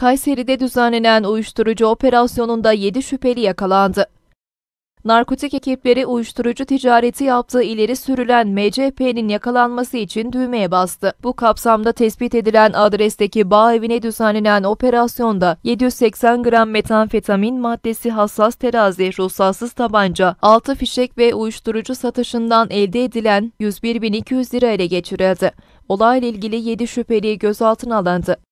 Kayseri'de düzenlenen uyuşturucu operasyonunda 7 şüpheli yakalandı. Narkotik ekipleri uyuşturucu ticareti yaptığı ileri sürülen MCP'nin yakalanması için düğmeye bastı. Bu kapsamda tespit edilen adresteki bağ evine düzenlenen operasyonda 780 gram metanfetamin maddesi hassas terazi, ruhsatsız tabanca, 6 fişek ve uyuşturucu satışından elde edilen 101.200 lira ele geçirildi. Olayla ilgili 7 şüpheli gözaltına alındı.